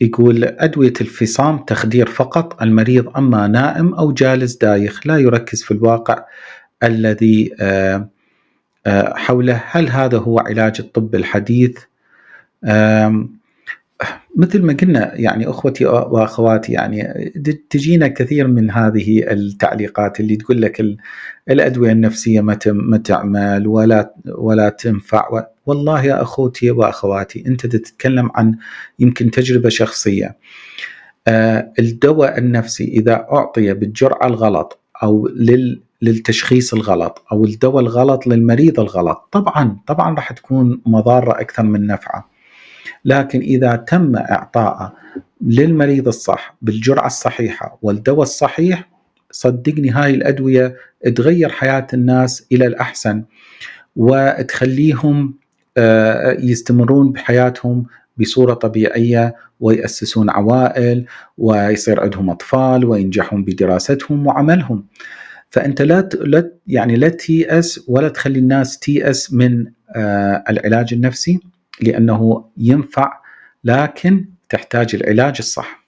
يقول أدوية الفصام تخدير فقط المريض أما نائم أو جالس دايخ لا يركز في الواقع الذي آه، آه، حوله هل هذا هو علاج الطب الحديث؟ مثل ما قلنا يعني اخوتي واخواتي يعني تجينا كثير من هذه التعليقات اللي تقول لك الادويه النفسيه ما ما تعمل ولا ولا تنفع والله يا اخوتي واخواتي انت تتكلم عن يمكن تجربه شخصيه آه، الدواء النفسي اذا اعطي بالجرعه الغلط او لل للتشخيص الغلط او الدواء الغلط للمريض الغلط طبعا طبعا راح تكون مضاره اكثر من نفعه لكن إذا تم إعطاءه للمريض الصح بالجرعة الصحيحة والدواء الصحيح صدقني هاي الأدوية تغير حياة الناس إلى الأحسن وتخليهم آه، يستمرون بحياتهم بصورة طبيعية ويأسسون عوائل ويصير عندهم أطفال وينجحون بدراستهم وعملهم فأنت لا يعني لا تيأس ولا تخلي الناس تيأس من آه، العلاج النفسي لأنه ينفع لكن تحتاج العلاج الصح